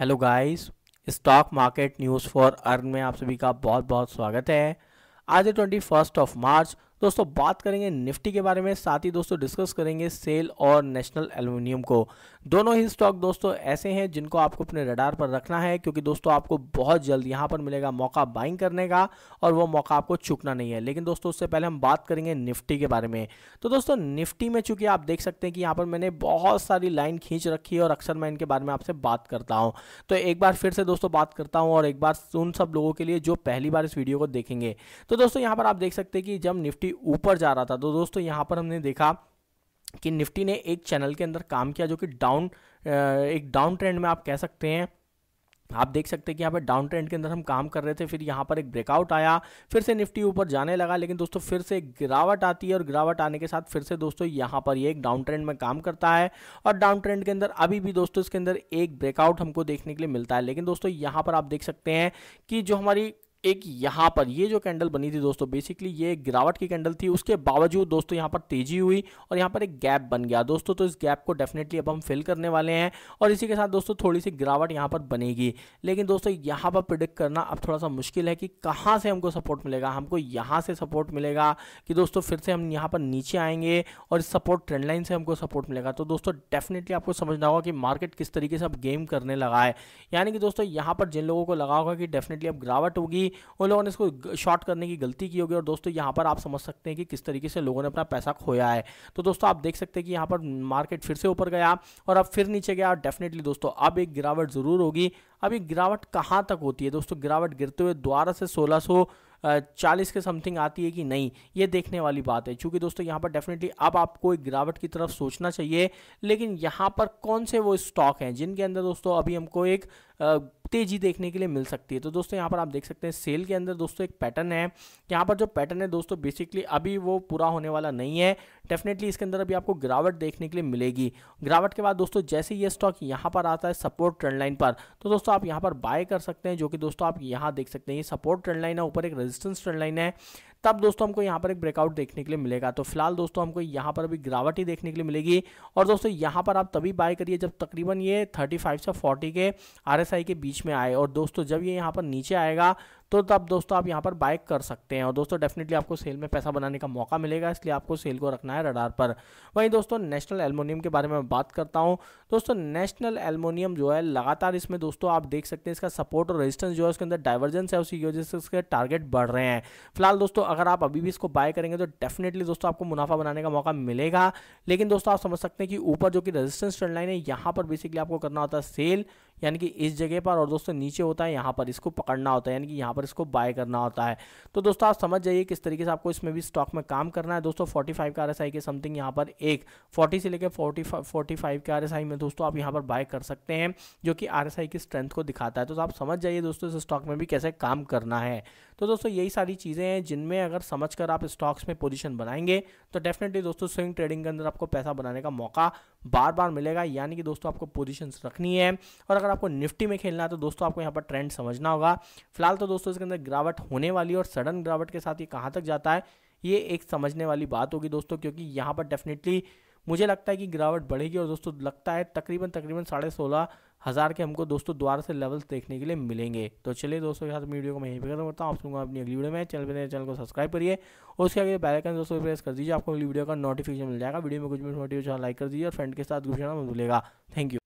hello guys stock market news for earn में आप सभी का बहुत बहुत स्वागत है आज है ट्वेंटी फर्स्ट ऑफ मार्च दोस्तों बात करेंगे निफ्टी के बारे में साथ ही दोस्तों डिस्कस करेंगे सेल और नेशनल एल्यूमिनियम को दोनों ही स्टॉक दोस्तों ऐसे हैं जिनको आपको अपने रडार पर रखना है क्योंकि दोस्तों आपको बहुत जल्द यहां पर मिलेगा मौका बाइंग करने का और वो मौका आपको चुकना नहीं है लेकिन दोस्तों उससे पहले हम बात करेंगे निफ्टी के बारे में तो दोस्तों निफ्टी में चूंकि आप देख सकते हैं कि यहाँ पर मैंने बहुत सारी लाइन खींच रखी है और अक्सर मैं इनके बारे में आपसे बात करता हूँ तो एक बार फिर से दोस्तों बात करता हूँ और एक बार उन सब लोगों के लिए जो पहली बार इस वीडियो को देखेंगे तो दोस्तों यहाँ पर आप देख सकते हैं कि जब निफ्टी भी ऊपर जा रहा था तो दोस्तों यहाँ पर हमने देखा कि निफ्टी ने एक चैनल के अंदर काम किया जो कि डाउन एक डाउन ट्रेंड में आप कह सकते हैं आप देख सकते हैं कि यहाँ पर डाउन ट्रेंड के अंदर हम काम कर रहे थे फिर यहाँ पर एक ब्रेकआउट आया फिर से निफ्टी ऊपर जाने लगा लेकिन दोस्तों फिर से गिरावट आती है और गिरावट आने के साथ फिर से दोस्तों यहाँ पर ये एक डाउन ट्रेंड में काम करता है और डाउन ट्रेंड के अंदर अभी भी दोस्तों इसके अंदर एक ब्रेकआउट हमको देखने के लिए मिलता है लेकिन दोस्तों यहाँ पर आप देख सकते हैं कि जो हमारी एक यहाँ पर ये जो कैंडल बनी थी दोस्तों बेसिकली ये गिरावट की कैंडल थी उसके बावजूद दोस्तों यहाँ पर तेजी हुई और यहाँ पर एक गैप बन गया दोस्तों तो इस गैप को डेफिनेटली अब हम फिल करने वाले हैं और इसी के साथ दोस्तों थोड़ी सी गिरावट यहाँ पर बनेगी लेकिन दोस्तों यहाँ पर प्रिडिक्ट करना अब थोड़ा सा मुश्किल है कि कहाँ से हमको सपोर्ट मिलेगा हमको यहाँ से सपोर्ट मिलेगा कि दोस्तों फिर से हम यहाँ पर नीचे आएंगे और इस सपोर्ट ट्रेंड लाइन से हमको सपोर्ट मिलेगा तो दोस्तों डेफिनेटली आपको समझना होगा कि मार्केट किस तरीके से अब गेम करने लगा है यानी कि दोस्तों यहाँ पर जिन लोगों को लगा होगा कि डेफिनेटली अब गिरावट होगी होगी उन लोगों ने इसको शॉर्ट करने की गलती की होगी और दोस्तों यहाँ पर आप समझ सकते हैं कि किस तरीके से लोगों ने अपना पैसा खोया है तो दोस्तों आप देख सकते हैं कि यहाँ पर मार्केट फिर से ऊपर गया और अब फिर नीचे गया डेफिनेटली दोस्तों अब एक गिरावट ज़रूर होगी अब ये गिरावट कहाँ तक होती है दोस्तों गिरावट गिरते हुए द्वारा से सोलह चालीस के समथिंग आती है कि नहीं ये देखने वाली बात है क्योंकि दोस्तों यहाँ पर डेफिनेटली अब आपको एक गिरावट की तरफ सोचना चाहिए लेकिन यहाँ पर कौन से वो स्टॉक हैं जिनके अंदर दोस्तों अभी हमको एक तेजी देखने के लिए मिल सकती है तो दोस्तों यहाँ पर आप देख सकते हैं सेल के अंदर दोस्तों एक पैटर्न है यहाँ पर जो पैटर्न है दोस्तों बेसिकली अभी वो पूरा होने वाला नहीं है डेफिनेटली इसके अंदर अभी आपको गिरावट देखने के लिए मिलेगी गिरावट के बाद दोस्तों जैसे ये स्टॉक यहाँ पर आता है सपोर्ट ट्रेंड लाइन पर तो दोस्तों आप यहाँ पर बाय कर सकते हैं जो कि दोस्तों आप यहाँ देख सकते हैं ये सपोर्ट ट्रेंड लाइन है ऊपर एक रेजिस्टेंस ट्रेंड लाइन है तब दोस्तों हमको यहाँ पर एक ब्रेकआउट देखने के लिए मिलेगा तो फिलहाल दोस्तों हमको यहाँ पर अभी गिरावट ही देखने के लिए मिलेगी और दोस्तों यहाँ पर आप तभी बाय करिए जब तकरीबन ये थर्टी से फोर्टी के आर के बीच में आए और दोस्तों जब ये यहाँ पर नीचे आएगा तो तब दोस्तों आप यहाँ पर बाय कर सकते हैं और दोस्तों डेफिनेटली आपको सेल में पैसा बनाने का मौका मिलेगा इसलिए आपको सेल को रखना है रडार पर वहीं दोस्तों नेशनल एलमोनियम के बारे में बात करता हूँ दोस्तों नेशनल एलमोनियम जो है लगातार इसमें दोस्तों आप देख सकते हैं इसका सपोर्ट और रेजिस्टेंस जो है उसके अंदर डाइवर्जेंस है उसी वजह से उसके टारगेट बढ़ रहे हैं फिलहाल दोस्तों अगर आप अभी भी इसको बाय करेंगे तो डेफिनेटली दोस्तों आपको मुनाफा बनाने का मौका मिलेगा लेकिन दोस्तों आप समझ सकते हैं कि ऊपर जो कि रेजिस्टेंस ट्रेंड लाइन है यहाँ पर बेसिकली आपको करना होता है सेल यानी कि इस जगह पर और दोस्तों नीचे होता है यहाँ पर इसको पकड़ना होता है यानी कि यहाँ पर इसको बाय करना होता है तो दोस्तों आप समझ जाइए किस तरीके से आपको इसमें भी स्टॉक में काम करना है दोस्तों फोर्टी फाइव का आर के समथिंग यहाँ पर एक फोर्टी से लेकर फोर्टी फोर्टी फाइव के आर में दोस्तों आप यहाँ पर बाय कर सकते हैं जो कि आर की स्ट्रेंथ को दिखाता है तो आप समझ जाइए दोस्तों इस स्टॉक में भी कैसे काम करना है तो दोस्तों यही सारी चीज़ें हैं जिनमें अगर समझ कर आप स्टॉक्स में पोजिशन बनाएंगे तो डेफिनेटली दोस्तों स्विंग ट्रेडिंग के अंदर आपको पैसा बनाने का मौका बार बार मिलेगा यानी कि दोस्तों आपको पोजिशन रखनी है और अगर अगर आपको निफ्टी में खेलना है तो दोस्तों आपको यहाँ पर ट्रेंड समझना होगा फिलहाल तो दोस्तों इसके अंदर गिरावट होने वाली और सडन गिरावट के साथ ये कहाँ तक जाता है ये एक समझने वाली बात होगी दोस्तों क्योंकि यहाँ पर डेफिनेटली मुझे लगता है कि गिरावट बढ़ेगी और दोस्तों लगता है तकरीबन तकरीबन साढ़े सोलह हज़ार के हमको दोस्तों द्वारा से लेवल्स देखने के लिए मिलेंगे तो चलिए दोस्तों के साथ वीडियो को मैं यहीं पर खत्म करता हूँ आप लोगों अपनी अगली वीडियो में चैनल पर नए चैनल को सब्सक्राइब करिए और उसके आगे बैलकन दोस्तों प्रेस कर दीजिए आपको अगली वीडियो का नोटिफिकेशन मिल जाएगा वीडियो में कुछ मिनट मोटिवेशन लाइक कर दीजिए और फ्रेंड के साथ घुसना मिलेगा थैंक यू